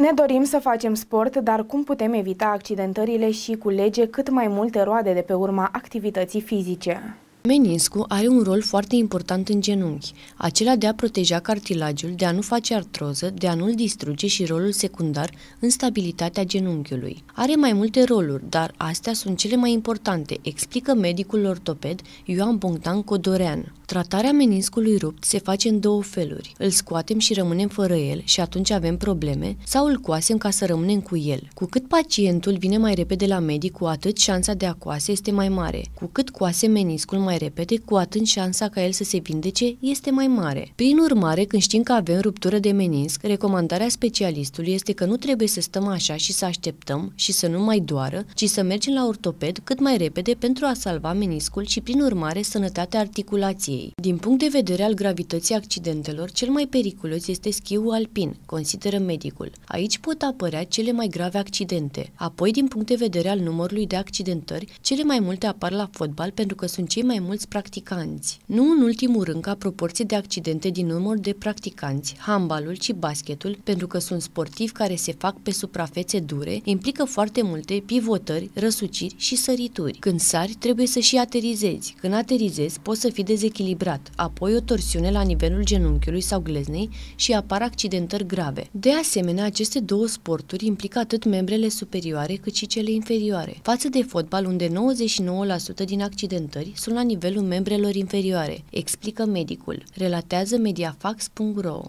Ne dorim să facem sport, dar cum putem evita accidentările și culege cât mai multe roade de pe urma activității fizice? Meniscul are un rol foarte important în genunchi, acela de a proteja cartilagiul, de a nu face artroză, de a nu-l distruge și rolul secundar în stabilitatea genunchiului. Are mai multe roluri, dar astea sunt cele mai importante, explică medicul ortoped Ioan Bogdan Codorean. Tratarea meniscului rupt se face în două feluri. Îl scoatem și rămânem fără el și atunci avem probleme sau îl coasem ca să rămânem cu el. Cu cât pacientul vine mai repede la medic, cu atât șansa de a coase este mai mare. Cu cât coase meniscul mai repede, cu atât șansa ca el să se vindece este mai mare. Prin urmare, când știm că avem ruptură de menisc, recomandarea specialistului este că nu trebuie să stăm așa și să așteptăm și să nu mai doară, ci să mergem la ortoped cât mai repede pentru a salva meniscul și prin urmare sănătatea articulației. României. Din punct de vedere al gravității accidentelor, cel mai periculos este schiul alpin, consideră medicul. Aici pot apărea cele mai grave accidente. Apoi, din punct de vedere al numărului de accidentări, cele mai multe apar la fotbal pentru că sunt cei mai mulți practicanți. Nu în ultimul rând, ca proporție de accidente din număr de practicanți, handbalul și basketul, pentru că sunt sportivi care se fac pe suprafețe dure, implică foarte multe pivotări, răsuciri și sărituri. Când sari, trebuie să și aterizezi. Când aterizezi, poți să fii dezechilibrat echilibrat, apoi o torsiune la nivelul genunchiului sau gleznei și apar accidentări grave. De asemenea, aceste două sporturi implică atât membrele superioare cât și cele inferioare. Față de fotbal, unde 99% din accidentări sunt la nivelul membrelor inferioare, explică medicul. Relatează mediafax.ro